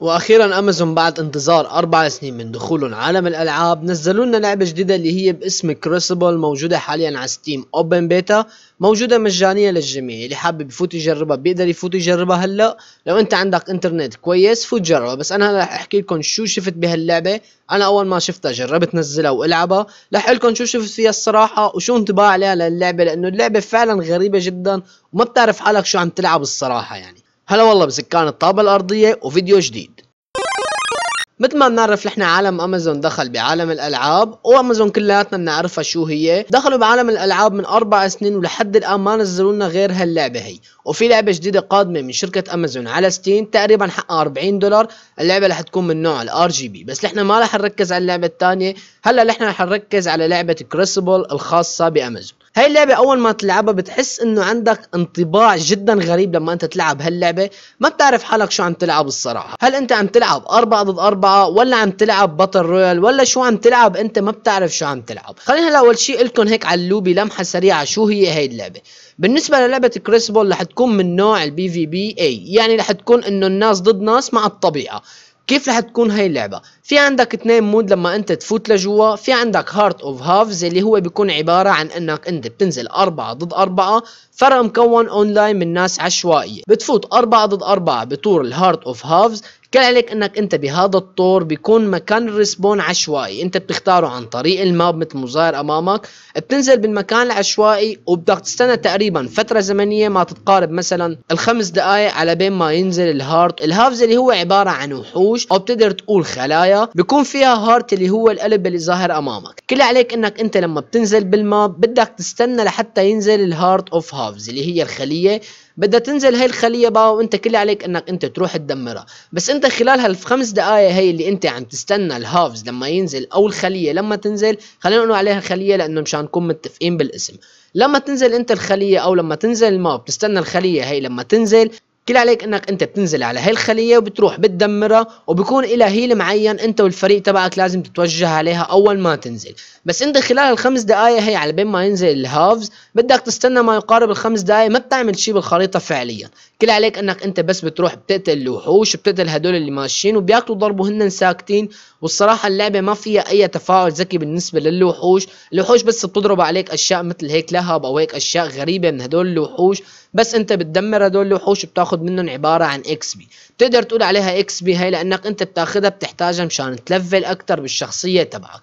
واخيرا امازون بعد انتظار اربع سنين من دخولهم عالم الالعاب نزلوا لنا لعبه جديده اللي هي باسم كروسبل موجوده حاليا على ستيم اوبن بيتا موجوده مجانيه للجميع اللي حابب يفوت يجربها بيقدر يفوت يجربها هلا لو انت عندك انترنت كويس فوت جربها بس انا هلا رح احكي لكم شو شفت بهاللعبه انا اول ما شفتها جربت نزلها والعبها رح احكي لكم شو شفت فيها الصراحه وشو انطباعي عليها للعبه لانه اللعبه فعلا غريبه جدا وما بتعرف حالك شو عم تلعب الصراحه يعني هلا والله بسكان الطابة الأرضية وفيديو جديد مثل ما بنعرف نحن عالم امازون دخل بعالم الالعاب وامازون كلياتنا بنعرفها شو هي دخلوا بعالم الالعاب من اربع سنين ولحد الان ما نزلوا لنا غير هاللعبه هي وفي لعبه جديده قادمه من شركه امازون على ستيم تقريبا حقها 40 دولار اللعبه رح تكون من نوع الار جي بي بس نحن ما رح نركز على اللعبه الثانيه هلا نحن رح نركز على لعبه كريسبل الخاصه بامازون هاي اللعبة أول ما تلعبها بتحس إنه عندك انطباع جدا غريب لما أنت تلعب هاللعبة ما بتعرف حالك شو عم تلعب الصراحة هل أنت عم تلعب أربعة ضد أربعة ولا عم تلعب بطل رويال ولا شو عم تلعب أنت ما بتعرف شو عم تلعب خلينا هلا أول شيء لكم هيك على اللوبي لمحة سريعة شو هي هاي اللعبة بالنسبة للعبة كريس بول رح تكون من نوع البي في بي اي يعني رح تكون إنه الناس ضد ناس مع الطبيعة كيف رح تكون هاي اللعبة في عندك اثنين مود لما انت تفوت لجوا في عندك هارت اوف هافز اللي هو بيكون عبارة عن انك انت بتنزل اربعة ضد اربعة فرق مكون اونلاين من ناس عشوائية بتفوت اربعة ضد اربعة بطور الهارت اوف هافز كان عليك انك انت بهذا الطور بيكون مكان الريسبون عشوائي انت بتختاره عن طريق الماب مثل مظاهر امامك بتنزل بالمكان العشوائي وبدك تستنى تقريبا فتره زمنيه ما تتقارب مثلا الخمس دقائق على بين ما ينزل الهارت الهافز اللي هو عباره عن وحوش او بتقدر تقول خلايا البدايه بيكون فيها هارت اللي هو القلب اللي ظاهر امامك كل عليك انك انت لما بتنزل بالماب بدك تستنى لحتى ينزل الهارت اوف هافز اللي هي الخليه بدها تنزل هاي الخليه بقى وانت كل عليك انك انت تروح تدمرها بس انت خلال هالخمس دقائق هي اللي انت عم تستنى الهافز لما ينزل او الخليه لما تنزل خلينا نقول عليها خليه لانه مشان نكون متفقين بالاسم لما تنزل انت الخليه او لما تنزل الماب تستنى الخليه هي لما تنزل كل عليك انك انت بتنزل على هاي الخليه وبتروح بتدمرها وبكون الى هيل معين انت والفريق تبعك لازم تتوجه عليها اول ما تنزل بس انت خلال الخمس دقائق هي على بين ما ينزل الهافز بدك تستنى ما يقارب الخمس دقائق ما بتعمل شيء بالخريطه فعليا كل عليك انك انت بس بتروح بتقتل الوحوش بتقتل هدول اللي ماشيين وبياكلوا ضربوا هن ساكتين والصراحه اللعبه ما فيها اي تفاعل ذكي بالنسبه للوحوش الوحوش بس بتضرب عليك اشياء مثل هيك لهب او هيك اشياء غريبه من هدول الوحوش بس انت بتدمر هدول الوحوش بتاخد منهم عباره عن اكس بي بتقدر تقول عليها اكس بي هي لانك انت بتاخدها بتحتاجها مشان تلفل اكتر بالشخصيه تبعك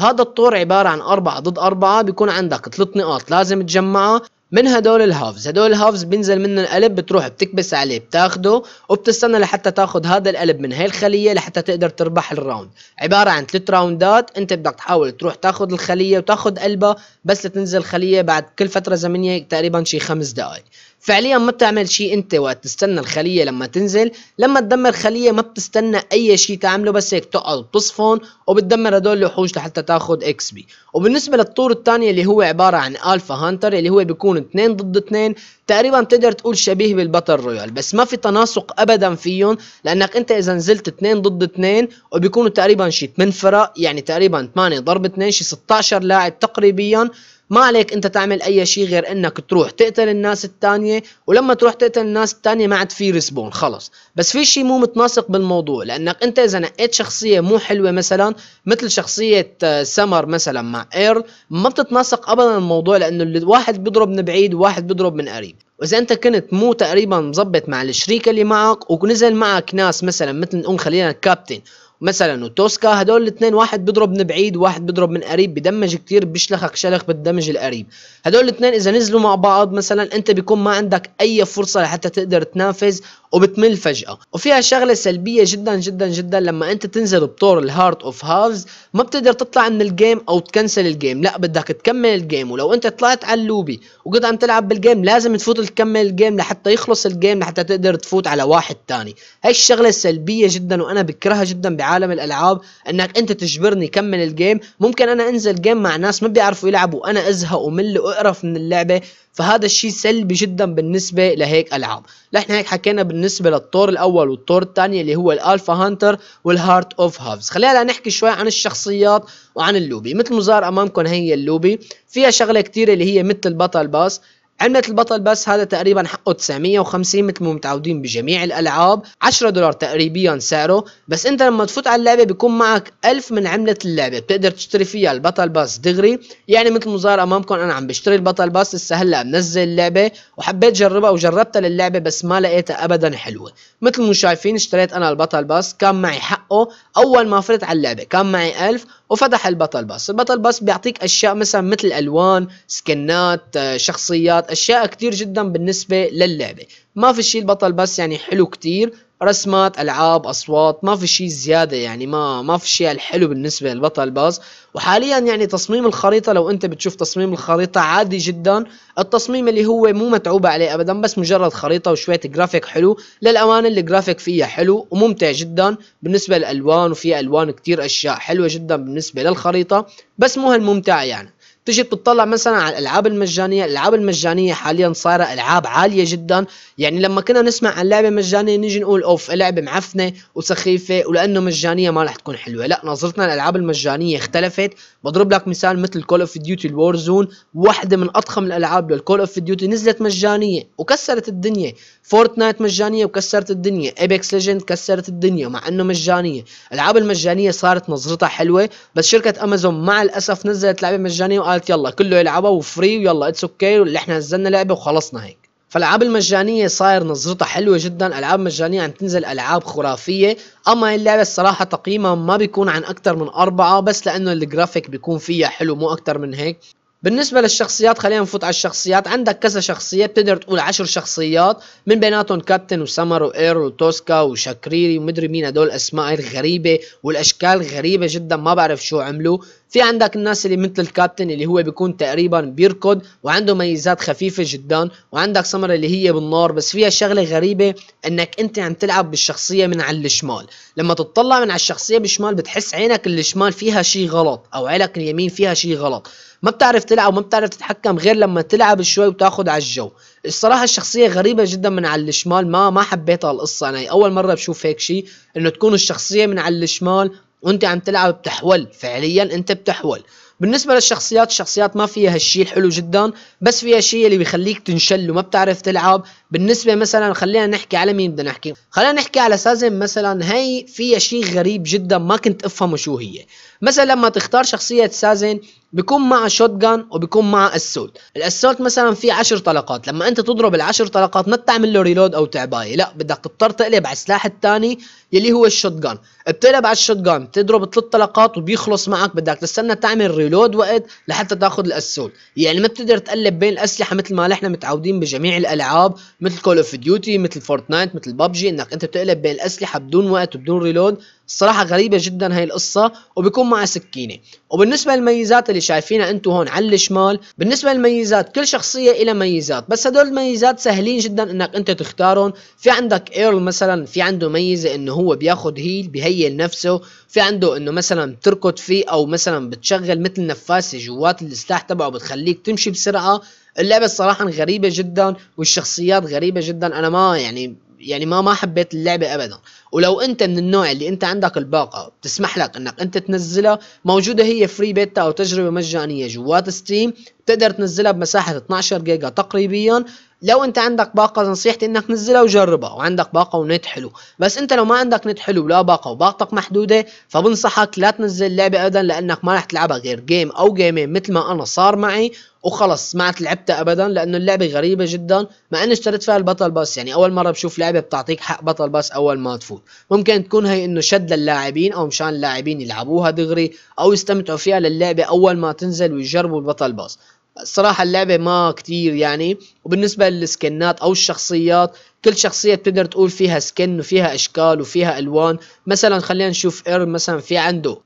هذا الطور عبارة عن أربعة ضد أربعة بيكون عندك ثلاث نقاط لازم تجمعها من هدول الهافز هدول الهافز بينزل منهم القلب بتروح بتكبس عليه بتاخده وبتستنى لحتى تاخد هذا القلب من هاي الخليه لحتى تقدر تربح الراوند عباره عن ثلاث راوندات انت بدك تحاول تروح تاخد الخليه وتاخد قلبها بس لتنزل خليه بعد كل فتره زمنيه تقريبا شي خمس دقائق فعليا ما بتعمل شيء انت وقت تستنى الخليه لما تنزل لما تدمر خليه ما بتستنى اي شيء تعمله بس هيك تقعد تصفن وبتدمر هدول الوحوش لحتى تاخد اكس بي وبالنسبه للطور الثاني اللي هو عباره عن الفا هانتر اللي هو بيكون 2 ضد 2 تقريبا تقدر تقول شبيه بالباتل رويال بس ما في تناسق ابدا فيهم لانك انت اذا نزلت 2 ضد 2 وبيكونوا تقريبا شي 8 فرق يعني تقريبا 8 ضرب 2 شي 16 لاعب تقريبا ما عليك انت تعمل اي شيء غير انك تروح تقتل الناس الثانيه ولما تروح تقتل الناس الثانيه ما عاد في ريسبون خلص بس في شيء مو متناسق بالموضوع لانك انت اذا نقيت شخصيه مو حلوه مثلا مثل شخصيه آه، سمر مثلا مع ايرل ما بتتناسق ابدا الموضوع لانه الواحد بيضرب من بعيد وواحد بيضرب من قريب واذا انت كنت مو تقريبا مظبط مع الشريك اللي معك ونزل معك ناس مثلا مثل نقول خلينا كابتن مثلا وتوسكا هدول الاثنين واحد بيضرب من بعيد واحد بيضرب من قريب بدمج كتير بيشلخك شلخ بالدمج القريب هدول الاثنين اذا نزلوا مع بعض مثلا انت بيكون ما عندك اي فرصه لحتى تقدر تنافس وبتمل فجأة وفيها شغلة سلبية جدا جدا جدا لما انت تنزل بطور الهارت اوف هافز ما بتقدر تطلع من الجيم او تكنسل الجيم لا بدك تكمل الجيم ولو انت طلعت على اللوبي وقد عم تلعب بالجيم لازم تفوت تكمل الجيم لحتى يخلص الجيم لحتى تقدر تفوت على واحد تاني هاي الشغلة السلبية جدا وانا بكرهها جدا بعالم الالعاب انك انت تجبرني كمل الجيم ممكن انا انزل جيم مع ناس ما بيعرفوا يلعبوا انا ازهق ومل واقرف من اللعبة فهذا الشيء سلبي جدا بالنسبة لهيك ألعاب نحن هيك حكينا بالنسبة للطور الأول والطور الثاني اللي هو الألفا هانتر والهارت أوف هافز خلينا نحكي شوي عن الشخصيات وعن اللوبي مثل ما أمامكم هي اللوبي فيها شغلة كتير اللي هي مثل البطل باس عملة البطل بس هذا تقريبا حقه 950 مثل ما متعودين بجميع الالعاب 10 دولار تقريبا سعره بس انت لما تفوت على اللعبه بيكون معك 1000 من عمله اللعبه بتقدر تشتري فيها البطل باس دغري يعني مثل ما ظهر امامكم انا عم بشتري البطل باس لسه هلا منزل اللعبه وحبيت جربها وجربتها للعبه بس ما لقيتها ابدا حلوه مثل ما شايفين اشتريت انا البطل باس كان معي حقه اول ما فرت على اللعبه كان معي 1000 وفتح البطل باس البطل باس بيعطيك اشياء مثلا مثل الوان سكنات آه، شخصيات اختيارات اشياء كتير جدا بالنسبة للعبة ما في شيء البطل بس يعني حلو كتير رسمات العاب اصوات ما في شيء زياده يعني ما ما في شيء الحلو بالنسبه للبطل باز وحاليا يعني تصميم الخريطه لو انت بتشوف تصميم الخريطه عادي جدا التصميم اللي هو مو متعوب عليه ابدا بس مجرد خريطه وشويه جرافيك حلو للامانه الجرافيك فيها حلو وممتع جدا بالنسبه للالوان وفي الوان كتير اشياء حلوه جدا بالنسبه للخريطه بس مو هالممتع يعني تجي بتطلع مثلا على الالعاب المجانيه الالعاب المجانيه حاليا صايره العاب عاليه جدا يعني لما كنا نسمع عن لعبه مجانيه نيجي نقول اوف لعبه معفنه وسخيفه ولانه مجانيه ما رح تكون حلوه لا نظرتنا للالعاب المجانيه اختلفت بضرب لك مثال مثل كول اوف ديوتي زون واحده من اضخم الالعاب للكول اوف ديوتي نزلت مجانيه وكسرت الدنيا فورتنايت مجانيه وكسرت الدنيا ايبكس ليجند كسرت الدنيا مع انه مجانيه الالعاب المجانيه صارت نظرتها حلوه بس شركه امازون مع الاسف نزلت لعبه مجانيه قالت يلا كله يلعبها وفري ويلا اتس اوكي واللي احنا نزلنا لعبه وخلصنا هيك فالالعاب المجانيه صاير نظرتها حلوه جدا العاب مجانيه عم تنزل العاب خرافيه اما هي اللعبه الصراحه تقييمها ما بيكون عن اكثر من أربعة بس لانه الجرافيك بيكون فيها حلو مو اكثر من هيك بالنسبه للشخصيات خلينا نفوت على الشخصيات عندك كذا شخصيه بتقدر تقول عشر شخصيات من بيناتهم كابتن وسمر واير وتوسكا وشاكريري ومدري مين هدول اسماء غريبه والاشكال غريبه جدا ما بعرف شو عملوا في عندك الناس اللي مثل الكابتن اللي هو بيكون تقريبا بيركض وعنده ميزات خفيفه جدا وعندك سمر اللي هي بالنار بس فيها شغله غريبه انك انت عم تلعب بالشخصيه من على الشمال لما تطلع من على الشخصيه بالشمال بتحس عينك الشمال فيها شيء غلط او عينك اليمين فيها شيء غلط ما بتعرف تلعب وما بتعرف تتحكم غير لما تلعب شوي وتاخذ على الجو الصراحه الشخصيه غريبه جدا من على الشمال ما ما حبيتها القصه انا اول مره بشوف هيك شيء انه تكون الشخصيه من على الشمال وانت عم تلعب بتحول فعليا انت بتحول بالنسبة للشخصيات الشخصيات ما فيها هالشيء الحلو جدا بس فيها شيء اللي بيخليك تنشل وما بتعرف تلعب بالنسبه مثلا خلينا نحكي على مين بدنا نحكي خلينا نحكي على سازم مثلا هي فيها شيء غريب جدا ما كنت افهمه شو هي مثلا لما تختار شخصيه سازن بيكون مع شوت جان وبيكون مع اسولت الاسولت مثلا في 10 طلقات لما انت تضرب العشر طلقات ما بتعمل له ريلود او تعبايه لا بدك تضطر تقلب على السلاح الثاني يلي هو الشوت جان بتقلب على الشوت جان بتضرب ثلاث طلقات وبيخلص معك بدك تستنى تعمل ريلود وقت لحتى تاخذ الاسولت يعني ما بتقدر تقلب بين الاسلحه مثل ما نحن متعودين بجميع الالعاب مثل كول اوف ديوتي مثل فورتنايت مثل ببجي انك انت بتقلب بين الاسلحه بدون وقت وبدون ريلود الصراحه غريبه جدا هاي القصه وبيكون مع سكينه وبالنسبه للميزات اللي شايفينها انتم هون على الشمال بالنسبه للميزات كل شخصيه لها ميزات بس هدول الميزات سهلين جدا انك انت تختارهم في عندك ايرل مثلا في عنده ميزه انه هو بياخذ هيل بيهيل نفسه في عنده انه مثلا بتركض فيه او مثلا بتشغل مثل نفاسه جوات السلاح تبعه بتخليك تمشي بسرعه اللعبه الصراحه غريبه جدا والشخصيات غريبه جدا انا ما يعني يعني ما ما حبيت اللعبه ابدا ولو انت من النوع اللي انت عندك الباقه بتسمح لك انك انت تنزلها موجوده هي فري بيتا او تجربه مجانيه جوات ستيم تقدر تنزلها بمساحة 12 جيجا تقريبيا لو انت عندك باقة نصيحتي انك نزلها وجربها وعندك باقة ونت حلو بس انت لو ما عندك نت حلو ولا باقة وباقتك محدودة فبنصحك لا تنزل اللعبة ابدا لانك ما رح تلعبها غير جيم او جيمين مثل ما انا صار معي وخلص ما عاد لعبتها ابدا لانه اللعبة غريبة جدا مع اني اشتريت فيها البطل باس يعني اول مرة بشوف لعبة بتعطيك حق بطل باس اول ما تفوت ممكن تكون هي انه شد للاعبين او مشان اللاعبين يلعبوها دغري او يستمتعوا فيها للعبة اول ما تنزل ويجربوا البطل باس الصراحة اللعبة ما كتير يعني وبالنسبة للسكنات أو الشخصيات كل شخصية بتقدر تقول فيها سكن وفيها أشكال وفيها ألوان مثلا خلينا نشوف إيرل مثلا في عنده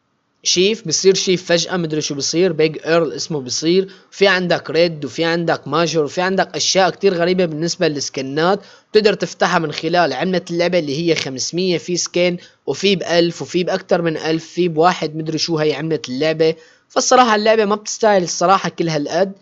شيف بصير شيف فجأة مدري شو بصير بيج ايرل اسمه بصير في عندك ريد وفي عندك ماجر وفي عندك اشياء كتير غريبة بالنسبة للسكنات بتقدر تفتحها من خلال عملة اللعبة اللي هي 500 في سكن وفي ب 1000 وفي بأكتر من 1000 في بواحد مدري شو هي عملة اللعبة فالصراحه اللعبه ما بتستاهل الصراحه كل هالقد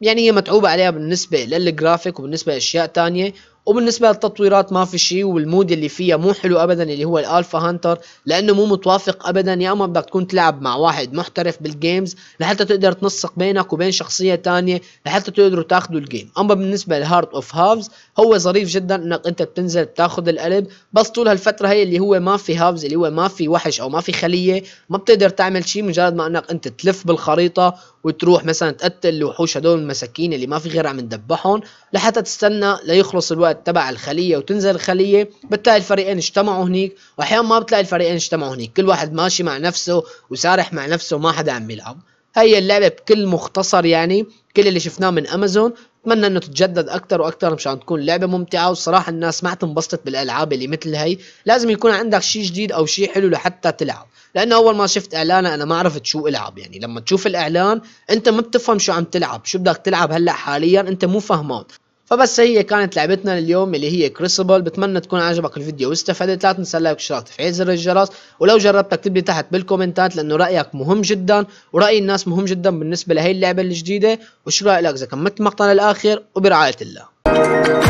يعني هي متعوبه عليها بالنسبه للجرافيك وبالنسبه لاشياء تانية وبالنسبه للتطويرات ما في شيء والمود اللي فيها مو حلو ابدا اللي هو الالفا هانتر لانه مو متوافق ابدا يا اما بدك تكون تلعب مع واحد محترف بالجيمز لحتى تقدر تنسق بينك وبين شخصيه تانية لحتى تقدروا تاخذوا الجيم اما بالنسبه لهارت اوف هافز هو ظريف جدا انك انت بتنزل بتاخذ القلب بس طول هالفتره هي اللي هو ما في هافز اللي هو ما في وحش او ما في خليه ما بتقدر تعمل شيء مجرد ما انك انت تلف بالخريطه وتروح مثلا تقتل الوحوش هدول المساكين اللي ما في غير عم تدبحهم لحتى تستنى ليخلص الوقت تبع الخليه وتنزل الخليه بتلاقي الفريقين اجتمعوا هنيك واحيانا ما بتلاقي الفريقين اجتمعوا هنيك كل واحد ماشي مع نفسه وسارح مع نفسه وما حدا عم يلعب هي اللعبه بكل مختصر يعني كل اللي شفناه من امازون اتمنى انه تتجدد اكثر واكثر مشان تكون لعبه ممتعه وصراحه الناس ما انبسطت بالالعاب اللي مثل هي لازم يكون عندك شيء جديد او شيء حلو لحتى تلعب لانه اول ما شفت اعلانه انا ما عرفت شو العب يعني لما تشوف الاعلان انت ما بتفهم شو عم تلعب شو بدك تلعب هلا حاليا انت مو فهمان فبس هي كانت لعبتنا لليوم اللي هي كريسبل بتمنى تكون عجبك الفيديو واستفدت لا تنسى لايك واشتراك تفعيل زر الجرس ولو جربت اكتب لي تحت بالكومنتات لانه رايك مهم جدا وراي الناس مهم جدا بالنسبه لهي اللعبه الجديده وشو رايك اذا كملت المقطع للاخر وبرعايه الله